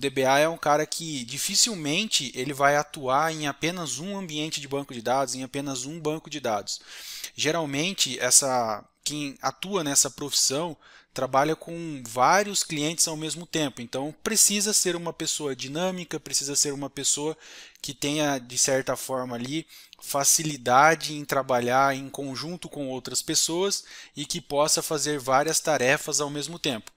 O DBA é um cara que dificilmente ele vai atuar em apenas um ambiente de banco de dados, em apenas um banco de dados. Geralmente, essa quem atua nessa profissão trabalha com vários clientes ao mesmo tempo. Então, precisa ser uma pessoa dinâmica, precisa ser uma pessoa que tenha, de certa forma, ali facilidade em trabalhar em conjunto com outras pessoas e que possa fazer várias tarefas ao mesmo tempo.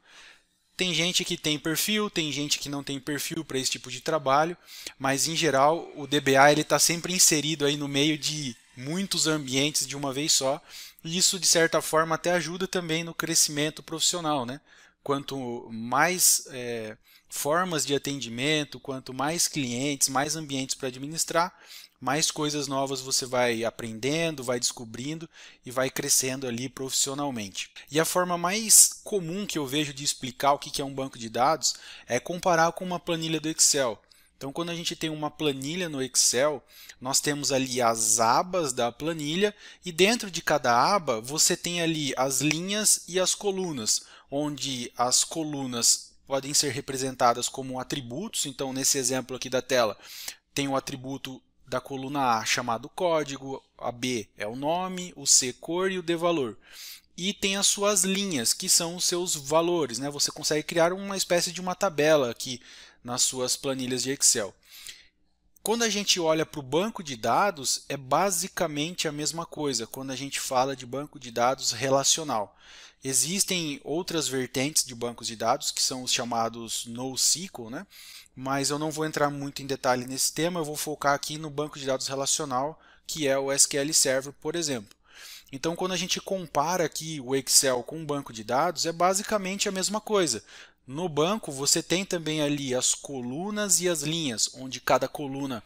Tem gente que tem perfil, tem gente que não tem perfil para esse tipo de trabalho, mas em geral o DBA ele está sempre inserido aí no meio de muitos ambientes de uma vez só. E isso de certa forma até ajuda também no crescimento profissional, né? quanto mais é, formas de atendimento, quanto mais clientes, mais ambientes para administrar, mais coisas novas você vai aprendendo, vai descobrindo e vai crescendo ali profissionalmente. E a forma mais comum que eu vejo de explicar o que é um banco de dados é comparar com uma planilha do Excel. Então, quando a gente tem uma planilha no Excel, nós temos ali as abas da planilha e dentro de cada aba você tem ali as linhas e as colunas onde as colunas podem ser representadas como atributos. Então, nesse exemplo aqui da tela, tem o atributo da coluna A chamado código, a B é o nome, o C cor e o D valor. E tem as suas linhas, que são os seus valores. Né? Você consegue criar uma espécie de uma tabela aqui nas suas planilhas de Excel. Quando a gente olha para o banco de dados, é basicamente a mesma coisa quando a gente fala de banco de dados relacional. Existem outras vertentes de bancos de dados, que são os chamados NoSQL, né? mas eu não vou entrar muito em detalhe nesse tema, eu vou focar aqui no banco de dados relacional, que é o SQL Server, por exemplo. Então, quando a gente compara aqui o Excel com o banco de dados, é basicamente a mesma coisa. No banco, você tem também ali as colunas e as linhas, onde cada coluna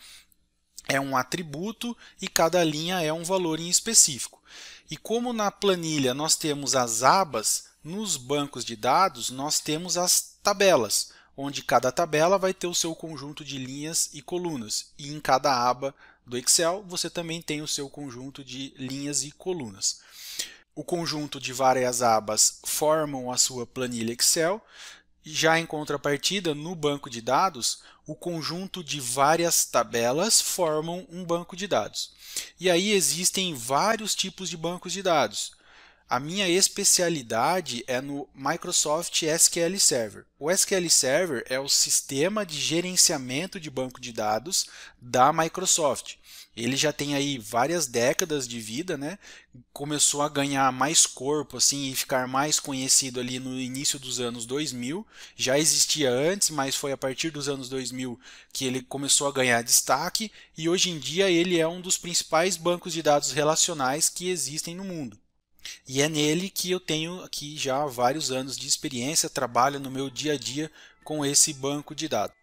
é um atributo e cada linha é um valor em específico. E como na planilha nós temos as abas, nos bancos de dados nós temos as tabelas onde cada tabela vai ter o seu conjunto de linhas e colunas, e em cada aba do Excel você também tem o seu conjunto de linhas e colunas. O conjunto de várias abas formam a sua planilha Excel, já em contrapartida, no banco de dados, o conjunto de várias tabelas formam um banco de dados. E aí existem vários tipos de bancos de dados. A minha especialidade é no Microsoft SQL Server. O SQL Server é o sistema de gerenciamento de banco de dados da Microsoft. Ele já tem aí várias décadas de vida, né? Começou a ganhar mais corpo assim e ficar mais conhecido ali no início dos anos 2000. Já existia antes, mas foi a partir dos anos 2000 que ele começou a ganhar destaque e hoje em dia ele é um dos principais bancos de dados relacionais que existem no mundo. E é nele que eu tenho aqui já vários anos de experiência, trabalho no meu dia a dia com esse banco de dados.